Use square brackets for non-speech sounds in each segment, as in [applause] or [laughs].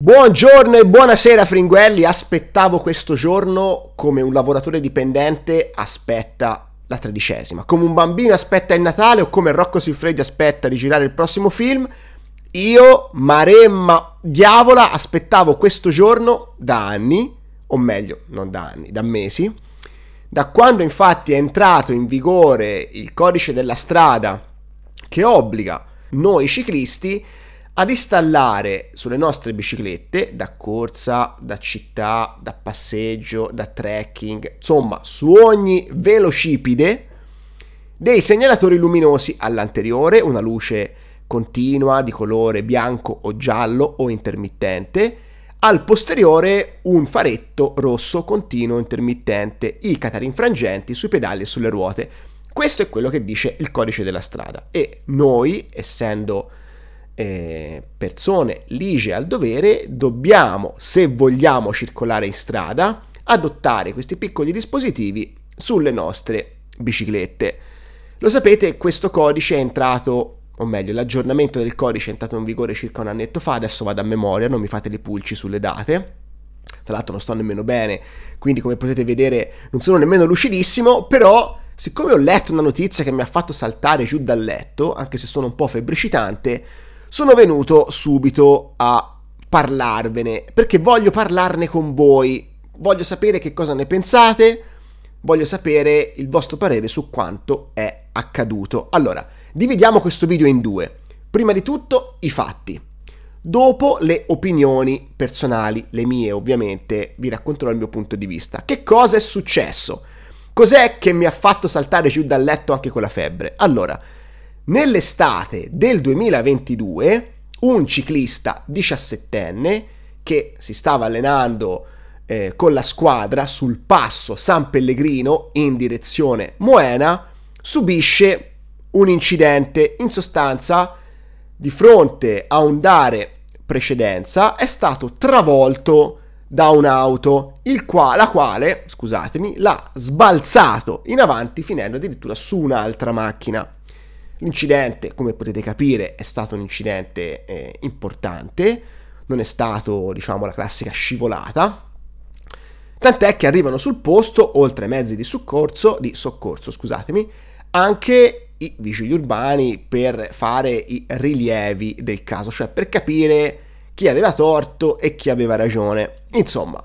Buongiorno e buonasera Fringuelli, aspettavo questo giorno come un lavoratore dipendente aspetta la tredicesima, come un bambino aspetta il Natale o come Rocco Siffredi aspetta di girare il prossimo film, io, Maremma, diavola, aspettavo questo giorno da anni, o meglio, non da anni, da mesi, da quando infatti è entrato in vigore il codice della strada che obbliga noi ciclisti ad installare sulle nostre biciclette da corsa, da città, da passeggio, da trekking, insomma su ogni velocipede dei segnalatori luminosi all'anteriore, una luce continua di colore bianco o giallo o intermittente, al posteriore un faretto rosso continuo intermittente, i catarinfrangenti sui pedali e sulle ruote. Questo è quello che dice il codice della strada e noi, essendo eh, persone lige al dovere, dobbiamo, se vogliamo circolare in strada, adottare questi piccoli dispositivi sulle nostre biciclette. Lo sapete, questo codice è entrato o meglio, l'aggiornamento del codice è entrato in vigore circa un annetto fa, adesso vado a memoria, non mi fate le pulci sulle date. Tra l'altro non sto nemmeno bene, quindi come potete vedere non sono nemmeno lucidissimo, però siccome ho letto una notizia che mi ha fatto saltare giù dal letto, anche se sono un po' febbricitante, sono venuto subito a parlarvene perché voglio parlarne con voi, voglio sapere che cosa ne pensate, voglio sapere il vostro parere su quanto è accaduto. Allora, dividiamo questo video in due. Prima di tutto i fatti, dopo le opinioni personali, le mie ovviamente, vi racconterò il mio punto di vista. Che cosa è successo? Cos'è che mi ha fatto saltare giù dal letto anche con la febbre? Allora, Nell'estate del 2022 un ciclista 17enne che si stava allenando eh, con la squadra sul passo San Pellegrino in direzione Moena subisce un incidente. In sostanza, di fronte a un dare precedenza, è stato travolto da un'auto, qua, la quale, scusatemi, l'ha sbalzato in avanti finendo addirittura su un'altra macchina. L'incidente, come potete capire, è stato un incidente eh, importante, non è stato, diciamo, la classica scivolata. Tant'è che arrivano sul posto, oltre ai mezzi di soccorso, di soccorso, scusatemi, anche i vigili urbani per fare i rilievi del caso, cioè per capire chi aveva torto e chi aveva ragione. Insomma,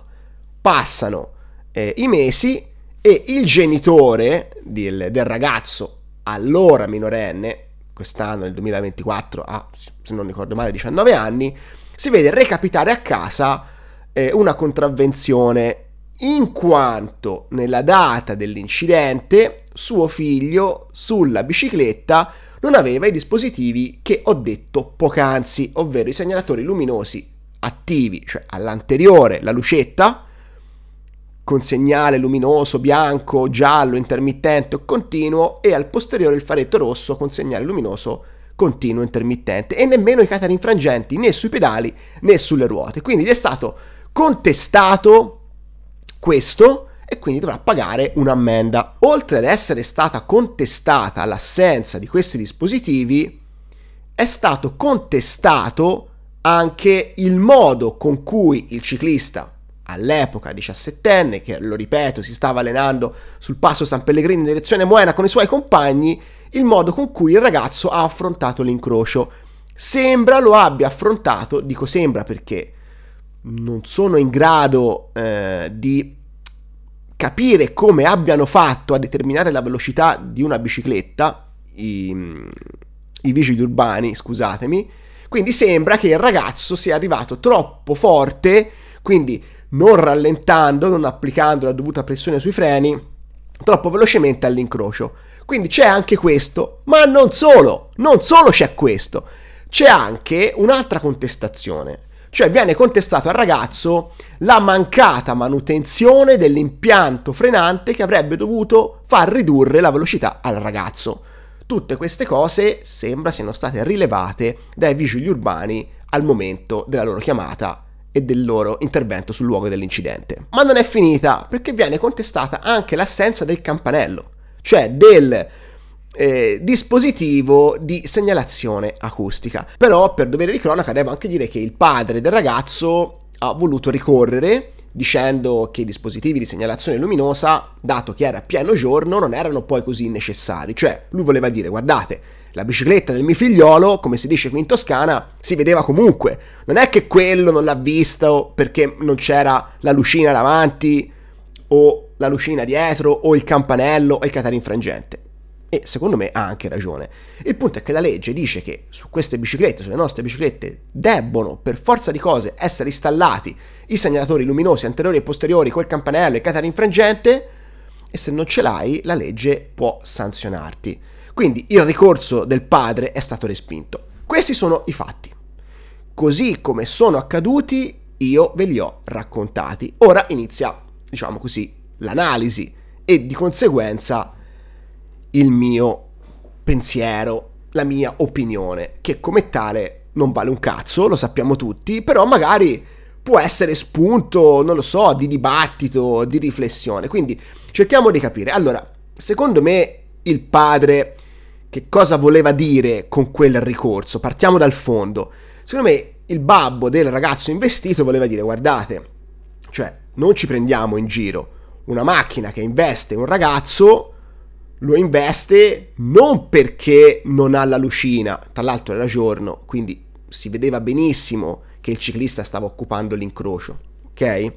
passano eh, i mesi e il genitore del, del ragazzo allora minorenne, quest'anno nel 2024 ha, se non ricordo male, 19 anni, si vede recapitare a casa eh, una contravvenzione in quanto nella data dell'incidente suo figlio sulla bicicletta non aveva i dispositivi che ho detto poc'anzi, ovvero i segnalatori luminosi attivi, cioè all'anteriore la lucetta con segnale luminoso bianco, giallo, intermittente o continuo e al posteriore il faretto rosso con segnale luminoso continuo intermittente e nemmeno i catari infrangenti né sui pedali né sulle ruote. Quindi è stato contestato questo e quindi dovrà pagare un'ammenda. Oltre ad essere stata contestata l'assenza di questi dispositivi, è stato contestato anche il modo con cui il ciclista all'epoca 17enne, che lo ripeto si stava allenando sul passo San Pellegrino in direzione Moena con i suoi compagni, il modo con cui il ragazzo ha affrontato l'incrocio. Sembra lo abbia affrontato, dico sembra perché non sono in grado eh, di capire come abbiano fatto a determinare la velocità di una bicicletta, i, i vigili urbani, scusatemi, quindi sembra che il ragazzo sia arrivato troppo forte, quindi non rallentando, non applicando la dovuta pressione sui freni troppo velocemente all'incrocio. Quindi c'è anche questo, ma non solo, non solo c'è questo, c'è anche un'altra contestazione. Cioè viene contestato al ragazzo la mancata manutenzione dell'impianto frenante che avrebbe dovuto far ridurre la velocità al ragazzo. Tutte queste cose sembra siano state rilevate dai vigili urbani al momento della loro chiamata e del loro intervento sul luogo dell'incidente. Ma non è finita, perché viene contestata anche l'assenza del campanello, cioè del eh, dispositivo di segnalazione acustica. Però per dovere di cronaca devo anche dire che il padre del ragazzo ha voluto ricorrere dicendo che i dispositivi di segnalazione luminosa, dato che era pieno giorno, non erano poi così necessari. Cioè, lui voleva dire, guardate, la bicicletta del mio figliolo, come si dice qui in Toscana, si vedeva comunque. Non è che quello non l'ha visto perché non c'era la lucina davanti o la lucina dietro o il campanello o il catarin frangente. E secondo me ha anche ragione. Il punto è che la legge dice che su queste biciclette, sulle nostre biciclette, debbono per forza di cose essere installati i segnalatori luminosi anteriori e posteriori col campanello e catarin frangente e se non ce l'hai la legge può sanzionarti. Quindi il ricorso del padre è stato respinto. Questi sono i fatti. Così come sono accaduti, io ve li ho raccontati. Ora inizia, diciamo così, l'analisi e di conseguenza il mio pensiero, la mia opinione, che come tale non vale un cazzo, lo sappiamo tutti, però magari può essere spunto, non lo so, di dibattito, di riflessione. Quindi cerchiamo di capire. Allora, secondo me il padre che cosa voleva dire con quel ricorso. Partiamo dal fondo. Secondo me il babbo del ragazzo investito voleva dire guardate, cioè non ci prendiamo in giro. Una macchina che investe un ragazzo lo investe non perché non ha la lucina, tra l'altro era giorno, quindi si vedeva benissimo che il ciclista stava occupando l'incrocio, ok?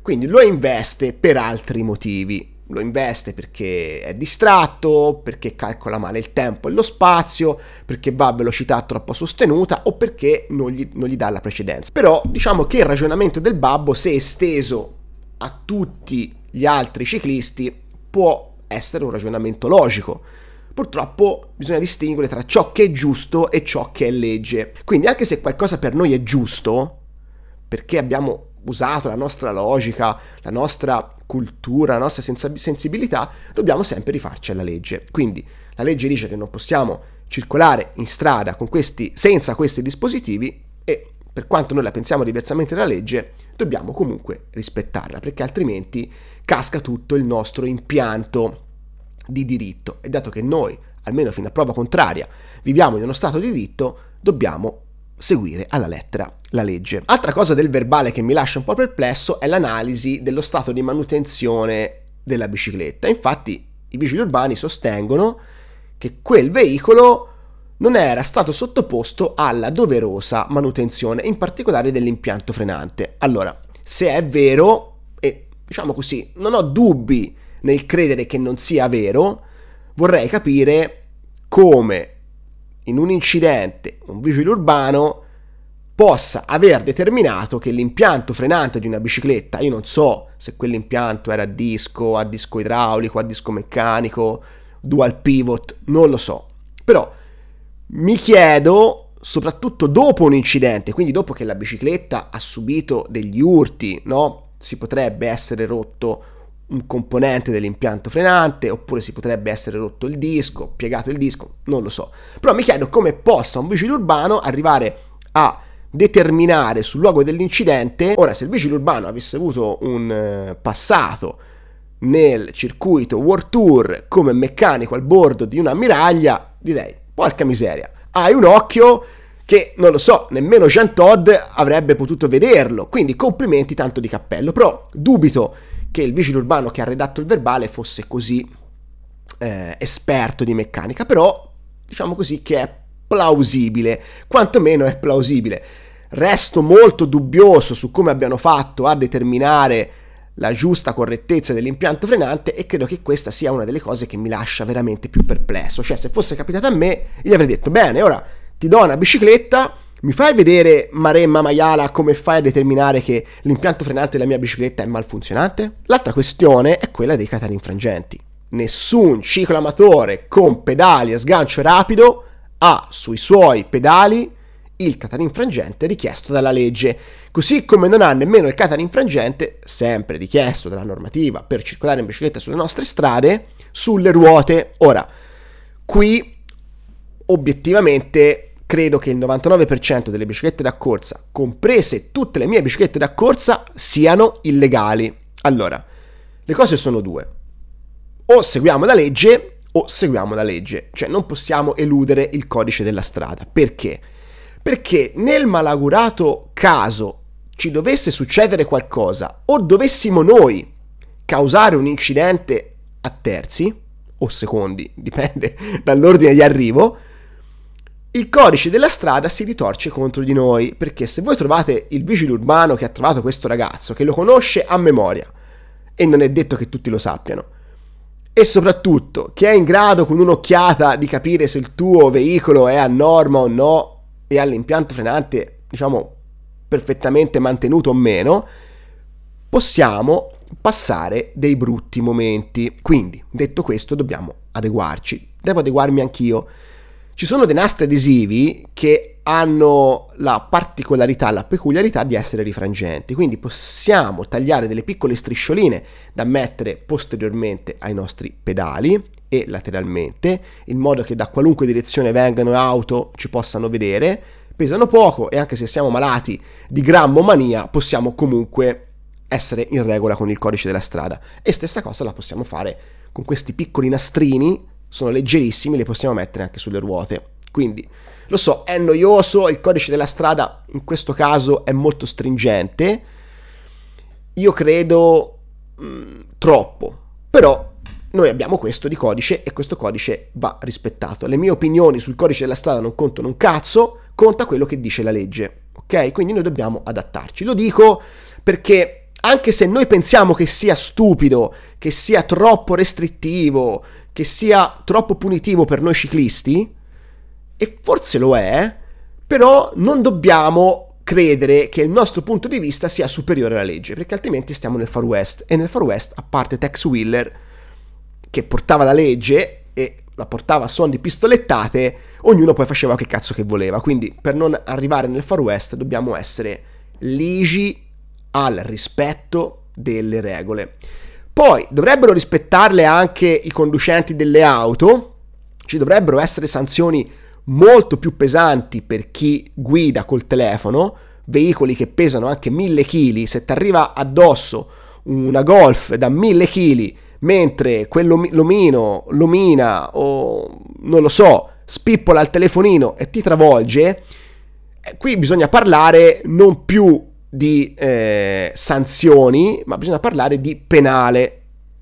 Quindi lo investe per altri motivi, lo investe perché è distratto, perché calcola male il tempo e lo spazio, perché va a velocità troppo sostenuta o perché non gli, non gli dà la precedenza. Però diciamo che il ragionamento del babbo, se esteso a tutti gli altri ciclisti, può essere un ragionamento logico. Purtroppo bisogna distinguere tra ciò che è giusto e ciò che è legge. Quindi anche se qualcosa per noi è giusto, perché abbiamo usato la nostra logica, la nostra cultura, la nostra sensibilità, dobbiamo sempre rifarci alla legge. Quindi la legge dice che non possiamo circolare in strada questi, senza questi dispositivi e per quanto noi la pensiamo diversamente dalla legge, dobbiamo comunque rispettarla, perché altrimenti casca tutto il nostro impianto di diritto. E dato che noi, almeno fino a prova contraria, viviamo in uno stato di diritto, dobbiamo seguire alla lettera la legge. Altra cosa del verbale che mi lascia un po' perplesso è l'analisi dello stato di manutenzione della bicicletta. Infatti i vigili urbani sostengono che quel veicolo non era stato sottoposto alla doverosa manutenzione, in particolare dell'impianto frenante. Allora, se è vero, e diciamo così, non ho dubbi nel credere che non sia vero, vorrei capire come in un incidente un vigile urbano possa aver determinato che l'impianto frenante di una bicicletta, io non so se quell'impianto era a disco, a disco idraulico, a disco meccanico, dual pivot, non lo so. Però mi chiedo, soprattutto dopo un incidente, quindi dopo che la bicicletta ha subito degli urti, no? Si potrebbe essere rotto un componente dell'impianto frenante, oppure si potrebbe essere rotto il disco, piegato il disco, non lo so. Però mi chiedo come possa un vicino urbano arrivare a determinare sul luogo dell'incidente. Ora, se il vigile urbano avesse avuto un eh, passato nel circuito World Tour come meccanico al bordo di un'ammiraglia, direi, porca miseria, hai un occhio che non lo so, nemmeno Jean Todd avrebbe potuto vederlo, quindi complimenti tanto di cappello, però dubito che il vigile urbano che ha redatto il verbale fosse così eh, esperto di meccanica, però diciamo così che è plausibile, quantomeno è plausibile. Resto molto dubbioso su come abbiano fatto a determinare la giusta correttezza dell'impianto frenante e credo che questa sia una delle cose che mi lascia veramente più perplesso. Cioè, se fosse capitato a me, gli avrei detto, bene, ora ti do una bicicletta, mi fai vedere Maremma Maiala come fai a determinare che l'impianto frenante della mia bicicletta è malfunzionante? L'altra questione è quella dei catari frangenti. Nessun ciclo amatore con pedali a sgancio rapido ha sui suoi pedali il Catano frangente richiesto dalla legge, così come non ha nemmeno il Catano frangente, sempre richiesto dalla normativa per circolare in bicicletta sulle nostre strade, sulle ruote. Ora, qui obiettivamente credo che il 99% delle biciclette da corsa, comprese tutte le mie biciclette da corsa, siano illegali. Allora, le cose sono due. O seguiamo la legge o seguiamo la legge, cioè non possiamo eludere il codice della strada. Perché? Perché nel malaugurato caso ci dovesse succedere qualcosa o dovessimo noi causare un incidente a terzi, o secondi, [laughs] dipende dall'ordine di arrivo, il codice della strada si ritorce contro di noi, perché se voi trovate il vigile urbano che ha trovato questo ragazzo, che lo conosce a memoria, e non è detto che tutti lo sappiano, e soprattutto che è in grado con un'occhiata di capire se il tuo veicolo è a norma o no, e all'impianto frenante, diciamo, perfettamente mantenuto o meno, possiamo passare dei brutti momenti. Quindi, detto questo, dobbiamo adeguarci. Devo adeguarmi anch'io. Ci sono dei nastri adesivi che hanno la particolarità, la peculiarità di essere rifrangenti, quindi possiamo tagliare delle piccole striscioline da mettere posteriormente ai nostri pedali e lateralmente, in modo che da qualunque direzione vengano auto ci possano vedere, pesano poco e anche se siamo malati di grammomania possiamo comunque essere in regola con il codice della strada. E stessa cosa la possiamo fare con questi piccoli nastrini, sono leggerissimi, li possiamo mettere anche sulle ruote. Quindi, lo so, è noioso, il codice della strada in questo caso è molto stringente, io credo mh, mm, troppo, però noi abbiamo questo di codice e questo codice va rispettato. Le mie opinioni sul codice della strada non contano un cazzo, conta quello che dice la legge. Ok? Quindi noi dobbiamo adattarci. Lo dico perché anche se noi pensiamo che sia stupido, che sia troppo restrittivo, che sia troppo punitivo per noi ciclisti, e forse lo è, però non dobbiamo credere che il nostro punto di vista sia superiore alla legge, perché altrimenti stiamo nel Far West e nel Far West, a parte Tex Wheeler, che portava la legge e la portava a suon di pistolettate, ognuno poi faceva che cazzo che voleva. Quindi per non arrivare nel Far West dobbiamo essere ligi al rispetto delle regole. Poi dovrebbero rispettarle anche i conducenti delle auto, ci dovrebbero essere sanzioni molto più pesanti per chi guida col telefono, veicoli che pesano anche 1000 kg, se ti arriva addosso una Golf da 1000 kg mentre quell'omino, l'omina o non lo so, spippola il telefonino e ti travolge, eh, qui bisogna parlare non più di eh, sanzioni, ma bisogna parlare di penale,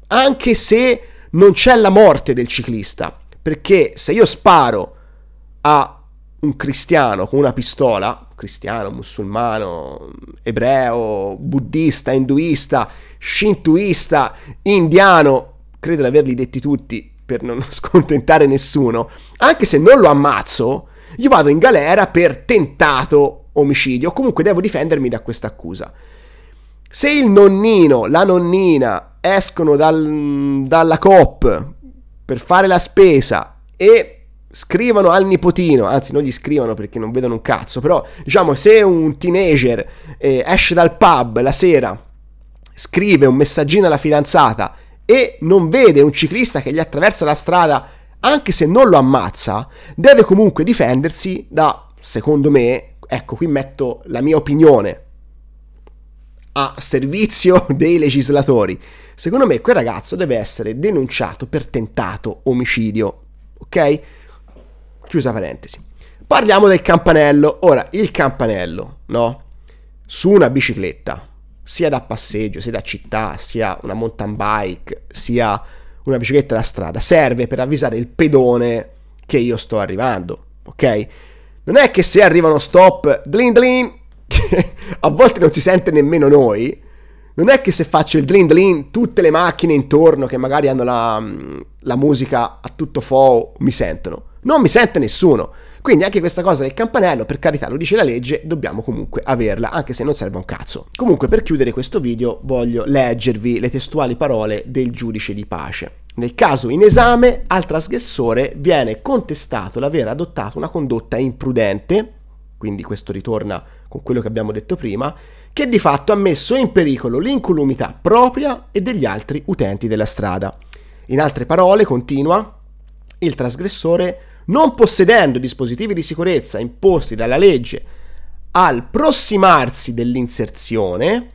anche se non c'è la morte del ciclista, perché se io sparo a un cristiano con una pistola, cristiano, musulmano, ebreo, buddista, induista, shintoista, indiano, credo di averli detti tutti per non [laughs] scontentare nessuno, anche se non lo ammazzo, gli vado in galera per tentato omicidio, comunque devo difendermi da questa accusa. Se il nonnino, la nonnina escono dal, dalla COP per fare la spesa e scrivano al nipotino, anzi non gli scrivano perché non vedono un cazzo, però diciamo se un teenager eh, esce dal pub la sera, scrive un messaggino alla fidanzata e non vede un ciclista che gli attraversa la strada, anche se non lo ammazza, deve comunque difendersi da, secondo me, ecco qui metto la mia opinione, a servizio [laughs] dei legislatori. Secondo me quel ragazzo deve essere denunciato per tentato omicidio, ok? Chiusa parentesi. Parliamo del campanello. Ora, il campanello, no? Su una bicicletta, sia da passeggio, sia da città, sia una mountain bike, sia una bicicletta da strada, serve per avvisare il pedone che io sto arrivando, ok? Non è che se arrivano stop, dlin dlin, che [laughs] a volte non si sente nemmeno noi, non è che se faccio il dlin dlin tutte le macchine intorno che magari hanno la, la musica a tutto fo mi sentono. Non mi sente nessuno. Quindi anche questa cosa del campanello, per carità, lo dice la legge, dobbiamo comunque averla, anche se non serve un cazzo. Comunque per chiudere questo video voglio leggervi le testuali parole del giudice di pace. Nel caso in esame, al trasgressore viene contestato l'aver adottato una condotta imprudente, quindi questo ritorna con quello che abbiamo detto prima, che di fatto ha messo in pericolo l'incolumità propria e degli altri utenti della strada. In altre parole, continua, il trasgressore non possedendo dispositivi di sicurezza imposti dalla legge al prossimarsi dell'inserzione,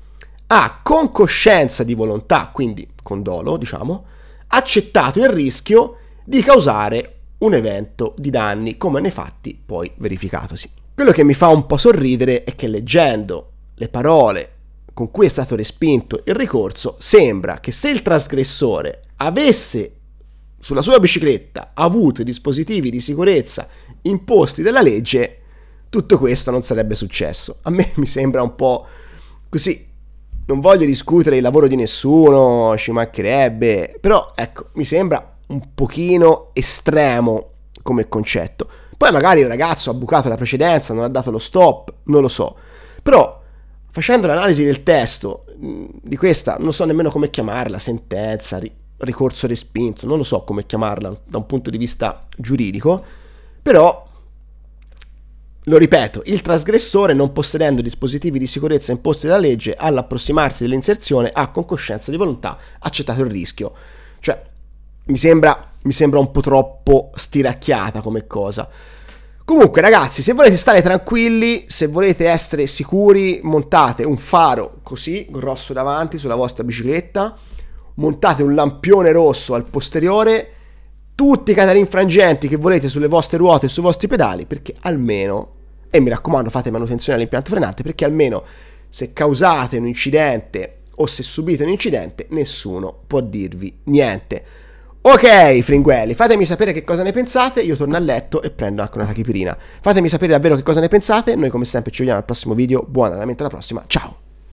ha con coscienza di volontà, quindi con dolo, diciamo, accettato il rischio di causare un evento di danni, come nei fatti poi verificatosi. Quello che mi fa un po' sorridere è che leggendo le parole con cui è stato respinto il ricorso, sembra che se il trasgressore avesse sulla sua bicicletta ha avuto i dispositivi di sicurezza imposti dalla legge, tutto questo non sarebbe successo. A me [laughs] mi sembra un po' così. Non voglio discutere il lavoro di nessuno, ci mancherebbe, però ecco, mi sembra un pochino estremo come concetto. Poi magari il ragazzo ha bucato la precedenza, non ha dato lo stop, non lo so. Però facendo l'analisi del testo mm, di questa, non so nemmeno come chiamarla, sentenza, ricorso respinto, non lo so come chiamarla da un punto di vista giuridico, però lo ripeto, il trasgressore non possedendo dispositivi di sicurezza imposti dalla legge all'approssimarsi dell'inserzione ha con coscienza di volontà accettato il rischio. Cioè, mi sembra, mi sembra un po' troppo stiracchiata come cosa. Comunque ragazzi, se volete stare tranquilli, se volete essere sicuri, montate un faro così grosso davanti sulla vostra bicicletta montate un lampione rosso al posteriore, tutti i catarin frangenti che volete sulle vostre ruote e sui vostri pedali, perché almeno, e mi raccomando fate manutenzione all'impianto frenante, perché almeno se causate un incidente o se subite un incidente, nessuno può dirvi niente. Ok, fringuelli, fatemi sapere che cosa ne pensate, io torno a letto e prendo anche una tachipirina. Fatemi sapere davvero che cosa ne pensate, noi come sempre ci vediamo al prossimo video, buona veramente alla prossima, ciao!